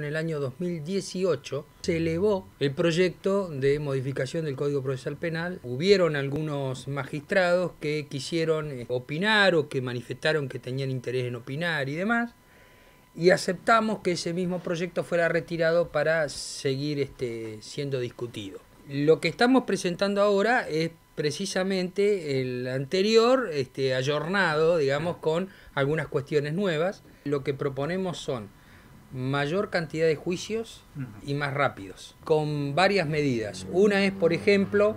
En el año 2018 se elevó el proyecto de modificación del Código Procesal Penal. Hubieron algunos magistrados que quisieron eh, opinar o que manifestaron que tenían interés en opinar y demás. Y aceptamos que ese mismo proyecto fuera retirado para seguir este, siendo discutido. Lo que estamos presentando ahora es precisamente el anterior, este, ayornado, digamos, con algunas cuestiones nuevas. Lo que proponemos son mayor cantidad de juicios y más rápidos, con varias medidas. Una es, por ejemplo,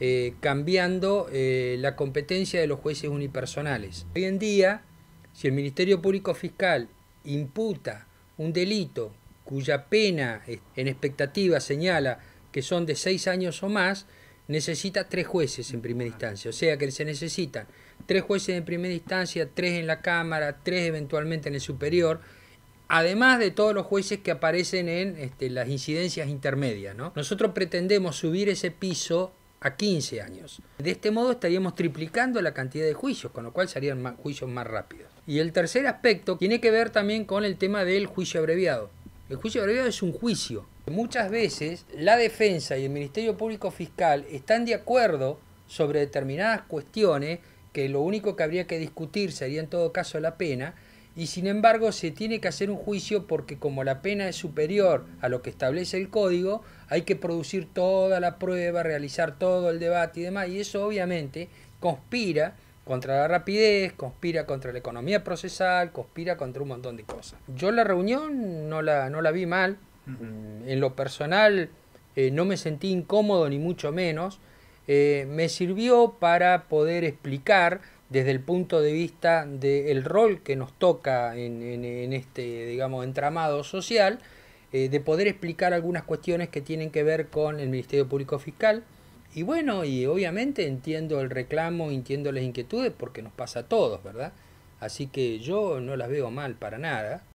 eh, cambiando eh, la competencia de los jueces unipersonales. Hoy en día, si el Ministerio Público Fiscal imputa un delito cuya pena en expectativa señala que son de seis años o más, necesita tres jueces en primera instancia. O sea que se necesitan tres jueces en primera instancia, tres en la Cámara, tres eventualmente en el superior además de todos los jueces que aparecen en este, las incidencias intermedias. Nosotros pretendemos subir ese piso a 15 años. De este modo estaríamos triplicando la cantidad de juicios, con lo cual serían juicios más rápidos. Y el tercer aspecto tiene que ver también con el tema del juicio abreviado. El juicio abreviado es un juicio. Muchas veces la defensa y el Ministerio Público Fiscal están de acuerdo sobre determinadas cuestiones que lo único que habría que discutir sería en todo caso la pena, y sin embargo se tiene que hacer un juicio porque como la pena es superior a lo que establece el código, hay que producir toda la prueba, realizar todo el debate y demás, y eso obviamente conspira contra la rapidez, conspira contra la economía procesal, conspira contra un montón de cosas. Yo la reunión no la, no la vi mal, en lo personal eh, no me sentí incómodo ni mucho menos, eh, me sirvió para poder explicar desde el punto de vista del rol que nos toca en, este, digamos, entramado social, eh, de poder explicar algunas cuestiones que tienen que ver con el Ministerio Público Fiscal. Y bueno, y obviamente entiendo el reclamo, entiendo las inquietudes, porque nos pasa a todos, ¿verdad? Así que yo no las veo mal para nada.